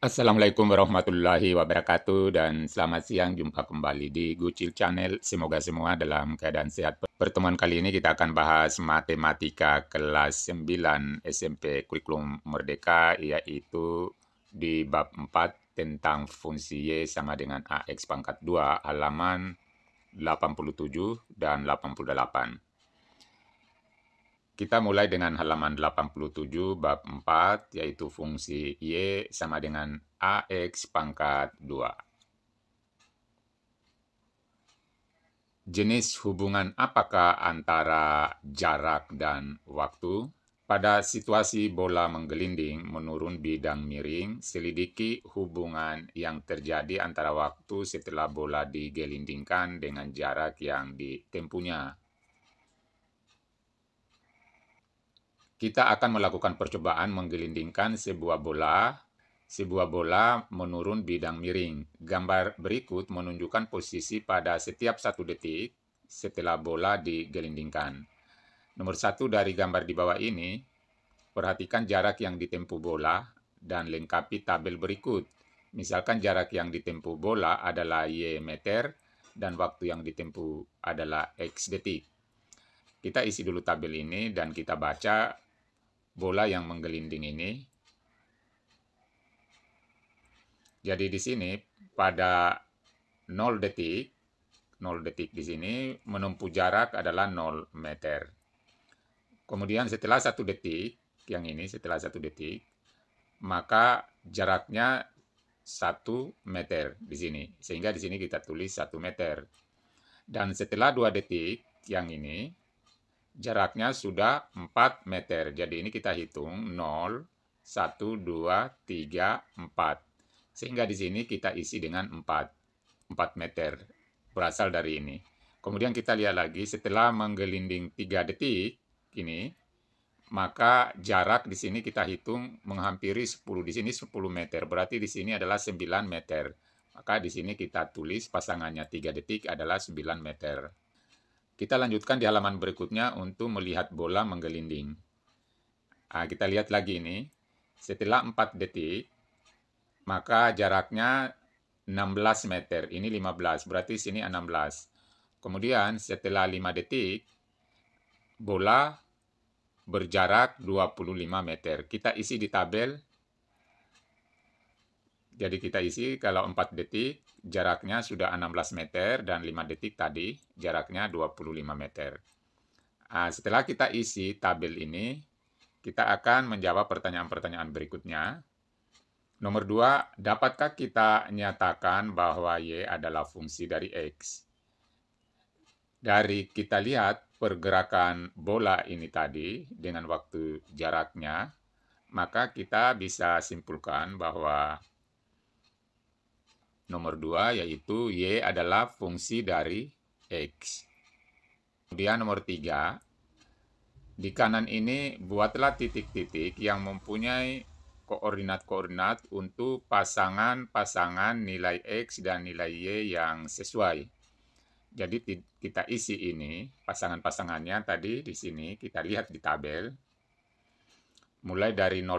Assalamualaikum warahmatullahi wabarakatuh dan selamat siang jumpa kembali di Gucil Channel. Semoga semua dalam keadaan sehat. Pertemuan kali ini kita akan bahas matematika kelas 9 SMP Kurikulum Merdeka yaitu di bab 4 tentang fungsi Y sama dengan AX pangkat 2 halaman 87 dan 88. Kita mulai dengan halaman 87 bab 4 yaitu fungsi Y sama dengan AX pangkat 2. Jenis hubungan apakah antara jarak dan waktu? Pada situasi bola menggelinding menurun bidang miring, selidiki hubungan yang terjadi antara waktu setelah bola digelindingkan dengan jarak yang ditempuhnya. kita akan melakukan percobaan menggelindingkan sebuah bola. Sebuah bola menurun bidang miring. Gambar berikut menunjukkan posisi pada setiap satu detik setelah bola digelindingkan. Nomor satu dari gambar di bawah ini, perhatikan jarak yang ditempuh bola dan lengkapi tabel berikut. Misalkan jarak yang ditempuh bola adalah Y meter dan waktu yang ditempuh adalah X detik. Kita isi dulu tabel ini dan kita baca bola yang menggelinding ini. Jadi di sini pada 0 detik, 0 detik di sini menempuh jarak adalah 0 meter. Kemudian setelah 1 detik, yang ini setelah 1 detik, maka jaraknya 1 meter di sini. Sehingga di sini kita tulis 1 meter. Dan setelah 2 detik yang ini, jaraknya sudah 4 meter. Jadi ini kita hitung 0, 1, 2, 3, 4. Sehingga di sini kita isi dengan 4, 4 meter berasal dari ini. Kemudian kita lihat lagi setelah menggelinding 3 detik ini, maka jarak di sini kita hitung menghampiri 10. Di sini 10 meter, berarti di sini adalah 9 meter. Maka di sini kita tulis pasangannya 3 detik adalah 9 meter. Kita lanjutkan di halaman berikutnya untuk melihat bola menggelinding. Nah, kita lihat lagi ini. Setelah 4 detik, maka jaraknya 16 meter. Ini 15, berarti sini 16. Kemudian setelah 5 detik, bola berjarak 25 meter. Kita isi di tabel jadi kita isi kalau 4 detik jaraknya sudah 16 meter dan 5 detik tadi jaraknya 25 meter. Nah, setelah kita isi tabel ini, kita akan menjawab pertanyaan-pertanyaan berikutnya. Nomor 2, dapatkah kita nyatakan bahwa Y adalah fungsi dari X? Dari kita lihat pergerakan bola ini tadi dengan waktu jaraknya, maka kita bisa simpulkan bahwa Nomor dua yaitu Y adalah fungsi dari X. Kemudian nomor tiga, di kanan ini buatlah titik-titik yang mempunyai koordinat-koordinat untuk pasangan-pasangan nilai X dan nilai Y yang sesuai. Jadi kita isi ini pasangan-pasangannya tadi di sini kita lihat di tabel. Mulai dari 0,0, 1,1,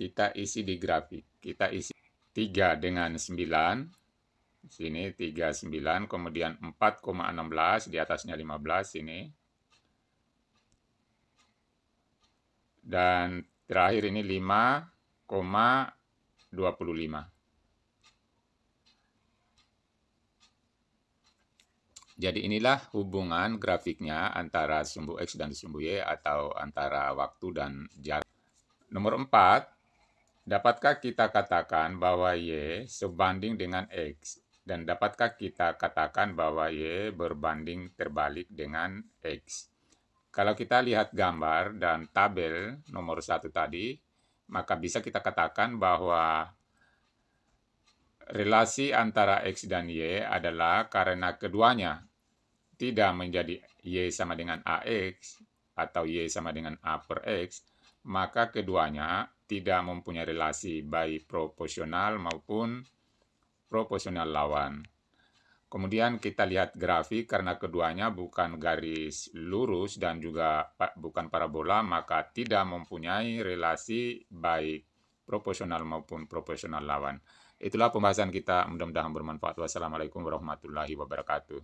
kita isi di grafik. Kita isi 3 dengan 9. Sini 39, kemudian 4,16, di atasnya 15, sini. Dan terakhir ini 5,25. Jadi inilah hubungan grafiknya antara sumbu X dan sumbu Y atau antara waktu dan jarak. Nomor 4, Dapatkah kita katakan bahwa Y sebanding dengan X? Dan dapatkah kita katakan bahwa Y berbanding terbalik dengan X? Kalau kita lihat gambar dan tabel nomor satu tadi, maka bisa kita katakan bahwa relasi antara X dan Y adalah karena keduanya tidak menjadi Y sama dengan AX atau Y sama dengan A per X, maka keduanya tidak mempunyai relasi baik proporsional maupun proporsional lawan. Kemudian kita lihat grafik karena keduanya bukan garis lurus dan juga bukan parabola maka tidak mempunyai relasi baik proporsional maupun proporsional lawan. Itulah pembahasan kita mudah-mudahan bermanfaat. Wassalamualaikum warahmatullahi wabarakatuh.